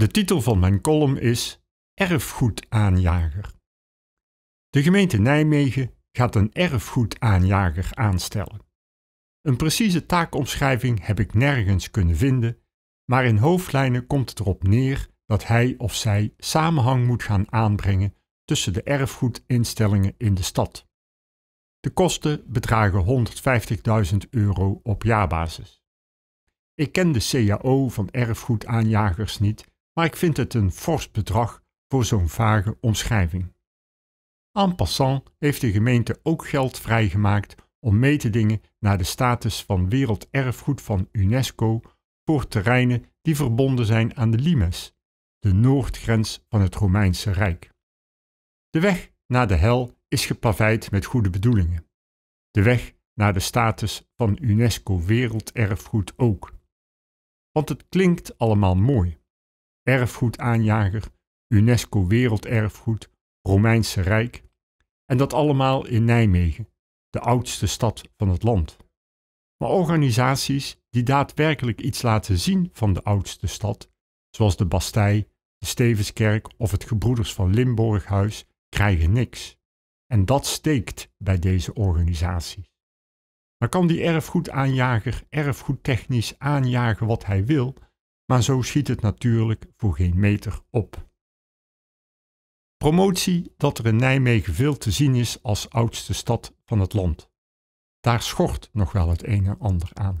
De titel van mijn column is Erfgoedaanjager. De gemeente Nijmegen gaat een erfgoedaanjager aanstellen. Een precieze taakomschrijving heb ik nergens kunnen vinden, maar in hoofdlijnen komt het erop neer dat hij of zij samenhang moet gaan aanbrengen tussen de erfgoedinstellingen in de stad. De kosten bedragen 150.000 euro op jaarbasis. Ik ken de CAO van erfgoedaanjagers niet, maar ik vind het een fors bedrag voor zo'n vage omschrijving. En passant heeft de gemeente ook geld vrijgemaakt om mee te dingen naar de status van werelderfgoed van UNESCO voor terreinen die verbonden zijn aan de Limes, de noordgrens van het Romeinse Rijk. De weg naar de hel is geplaveid met goede bedoelingen. De weg naar de status van UNESCO werelderfgoed ook. Want het klinkt allemaal mooi erfgoedaanjager, UNESCO Werelderfgoed, Romeinse Rijk. En dat allemaal in Nijmegen, de oudste stad van het land. Maar organisaties die daadwerkelijk iets laten zien van de oudste stad, zoals de Bastij, de Stevenskerk of het Gebroeders van Limburghuis, krijgen niks. En dat steekt bij deze organisaties. Maar kan die erfgoedaanjager erfgoedtechnisch aanjagen wat hij wil, maar zo schiet het natuurlijk voor geen meter op. Promotie dat er in Nijmegen veel te zien is als oudste stad van het land. Daar schort nog wel het een en ander aan.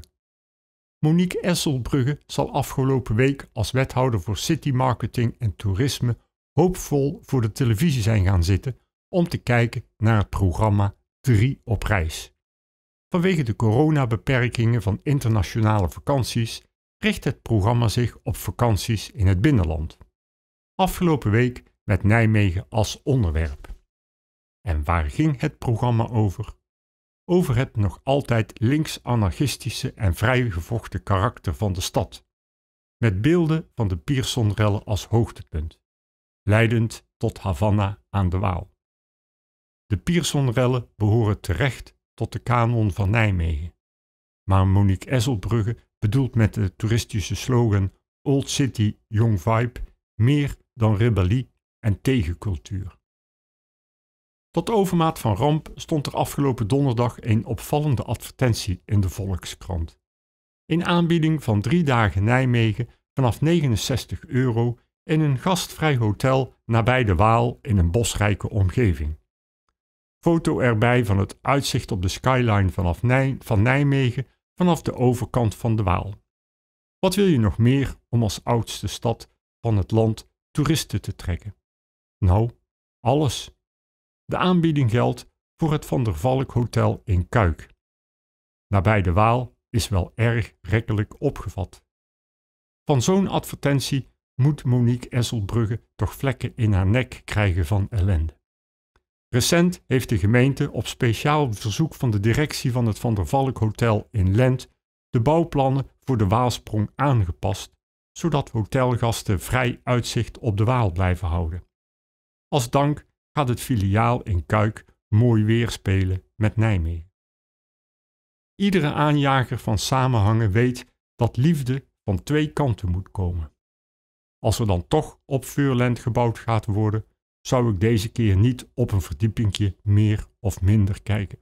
Monique Esselbrugge zal afgelopen week als wethouder voor City Marketing en Toerisme hoopvol voor de televisie zijn gaan zitten om te kijken naar het programma 3 op reis. Vanwege de coronabeperkingen van internationale vakanties richt het programma zich op vakanties in het binnenland. Afgelopen week met Nijmegen als onderwerp. En waar ging het programma over? Over het nog altijd links-anarchistische en vrijgevochten karakter van de stad. Met beelden van de Piersonrellen als hoogtepunt, leidend tot Havana aan de Waal. De Piersonrellen behoren terecht tot de kanon van Nijmegen. Maar Monique Esselbrugge bedoeld met de toeristische slogan Old City, Young Vibe, meer dan rebellie en tegencultuur. Tot overmaat van ramp stond er afgelopen donderdag een opvallende advertentie in de Volkskrant. In aanbieding van drie dagen Nijmegen vanaf 69 euro in een gastvrij hotel nabij de Waal in een bosrijke omgeving. Foto erbij van het uitzicht op de skyline vanaf Nij van Nijmegen vanaf de overkant van de Waal. Wat wil je nog meer om als oudste stad van het land toeristen te trekken? Nou, alles. De aanbieding geldt voor het Van der Valk Hotel in Kuik. Nabij de Waal is wel erg rekkelijk opgevat. Van zo'n advertentie moet Monique Esselbrugge toch vlekken in haar nek krijgen van ellende. Recent heeft de gemeente op speciaal verzoek van de directie van het Van der Valk Hotel in Lent de bouwplannen voor de Waalsprong aangepast, zodat hotelgasten vrij uitzicht op de Waal blijven houden. Als dank gaat het filiaal in Kuik mooi weer spelen met Nijmegen. Iedere aanjager van samenhangen weet dat liefde van twee kanten moet komen. Als er dan toch op Veurland gebouwd gaat worden, zou ik deze keer niet op een verdiepingje meer of minder kijken.